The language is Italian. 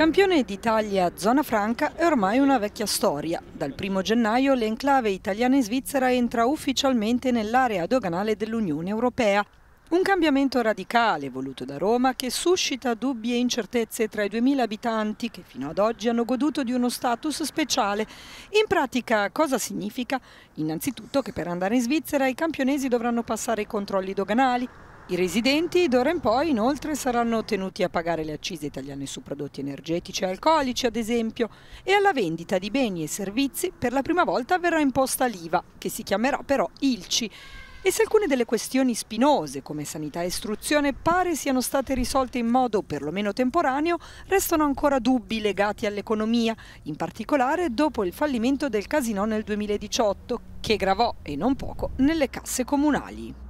Campione d'Italia zona franca è ormai una vecchia storia. Dal 1 gennaio l'enclave italiana in Svizzera entra ufficialmente nell'area doganale dell'Unione Europea. Un cambiamento radicale voluto da Roma che suscita dubbi e incertezze tra i 2.000 abitanti che fino ad oggi hanno goduto di uno status speciale. In pratica cosa significa? Innanzitutto che per andare in Svizzera i campionesi dovranno passare i controlli doganali, i residenti d'ora in poi inoltre saranno tenuti a pagare le accise italiane su prodotti energetici e alcolici ad esempio e alla vendita di beni e servizi per la prima volta verrà imposta l'IVA che si chiamerà però ILCI e se alcune delle questioni spinose come sanità e istruzione pare siano state risolte in modo perlomeno temporaneo, restano ancora dubbi legati all'economia, in particolare dopo il fallimento del casino nel 2018, che gravò e non poco nelle casse comunali.